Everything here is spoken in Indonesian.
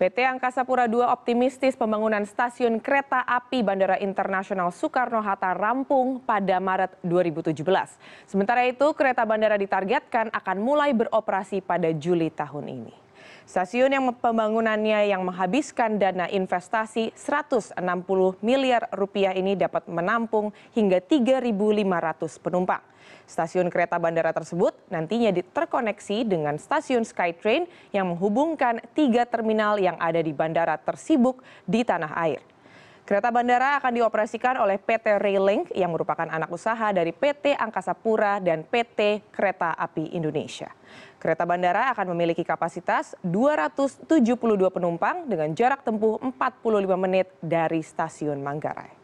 PT Angkasa Pura II optimistis pembangunan stasiun kereta api Bandara Internasional Soekarno-Hatta rampung pada Maret 2017. Sementara itu, kereta bandara ditargetkan akan mulai beroperasi pada Juli tahun ini. Stasiun yang pembangunannya yang menghabiskan dana investasi 160 miliar rupiah ini dapat menampung hingga 3.500 penumpang. Stasiun kereta bandara tersebut nantinya terkoneksi dengan stasiun SkyTrain yang menghubungkan tiga terminal yang ada di bandara tersibuk di tanah air. Kereta bandara akan dioperasikan oleh PT Railink yang merupakan anak usaha dari PT Angkasa Pura dan PT Kereta Api Indonesia. Kereta bandara akan memiliki kapasitas 272 penumpang dengan jarak tempuh 45 menit dari stasiun Manggarai.